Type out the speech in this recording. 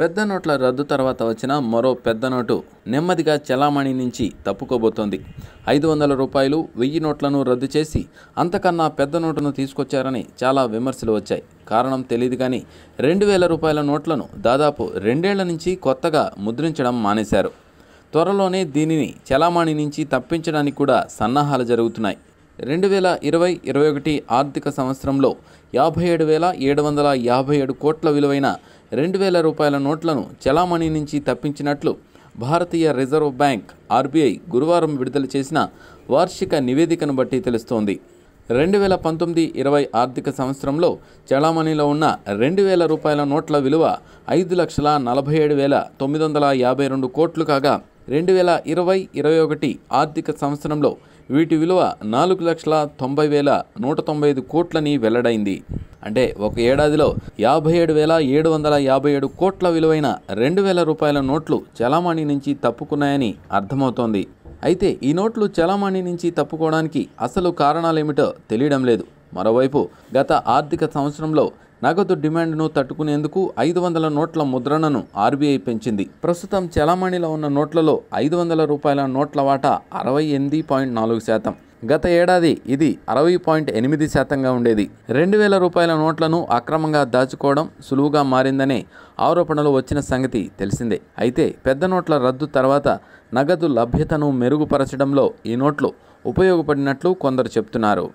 పెద్ద నోట్ల రద్దు తర్వాత వచ్చిన మరో పెద్ద నోటు నెమ్మదిగా చెలామణి నుంచి తప్పుకోబోతోంది ఐదు వందల రూపాయలు వెయ్యి నోట్లను రద్దు చేసి అంతకన్నా పెద్ద నోటును తీసుకొచ్చారని చాలా విమర్శలు వచ్చాయి కారణం తెలియదు కానీ రెండు వేల రూపాయల నోట్లను దాదాపు రెండేళ్ల నుంచి కొత్తగా ముద్రించడం మానేశారు త్వరలోనే దీనిని చెలామణి నుంచి తప్పించడానికి కూడా సన్నాహాలు జరుగుతున్నాయి రెండు వేల ఇరవై ఇరవై ఒకటి ఆర్థిక సంవత్సరంలో యాభై ఏడు వేల ఏడు వందల యాభై ఏడు కోట్ల విలువైన రెండు వేల రూపాయల నోట్లను చలామణి నుంచి తప్పించినట్లు భారతీయ రిజర్వ్ బ్యాంక్ ఆర్బీఐ గురువారం విడుదల చేసిన వార్షిక నివేదికను బట్టి తెలుస్తోంది రెండు వేల పంతొమ్మిది ఇరవై ఆర్థిక సంవత్సరంలో చలామణిలో ఉన్న రెండు వేల రూపాయల నోట్ల విలువ ఐదు లక్షల నలభై ఏడు వేల తొమ్మిది వందల యాభై రెండు కోట్లు కాగా రెండు వేల ఇరవై ఇరవై ఒకటి ఆర్థిక సంవత్సరంలో వీటి విలువ నాలుగు లక్షల తొంభై వేల నూట తొంభై ఐదు కోట్లని వెల్లడైంది అంటే ఒక ఏడాదిలో యాభై ఏడు వేల ఏడు వందల యాభై ఏడు కోట్ల విలువైన రెండు వేల రూపాయల నోట్లు చలామణి నుంచి తప్పుకున్నాయని అర్థమవుతోంది అయితే ఈ నోట్లు చలామణి నుంచి తప్పుకోవడానికి అసలు కారణాలేమిటో తెలియడం లేదు మరోవైపు గత ఆర్థిక సంవత్సరంలో నగదు డిమాండ్ను తట్టుకునేందుకు ఐదు వందల నోట్ల ముద్రణను ఆర్బీఐ పెంచింది ప్రస్తుతం చలామణిలో ఉన్న నోట్లలో ఐదు వందల రూపాయల నోట్ల వాటా అరవై ఎనిమిది పాయింట్ నాలుగు శాతం గత ఏడాది ఇది అరవై పాయింట్ ఎనిమిది శాతంగా ఉండేది రెండు వేల రూపాయల నోట్లను అక్రమంగా దాచుకోవడం సులువుగా మారిందనే ఆరోపణలు వచ్చిన సంగతి తెలిసిందే అయితే పెద్ద నోట్ల రద్దు తర్వాత నగదు లభ్యతను మెరుగుపరచడంలో ఈ నోట్లు ఉపయోగపడినట్లు కొందరు చెప్తున్నారు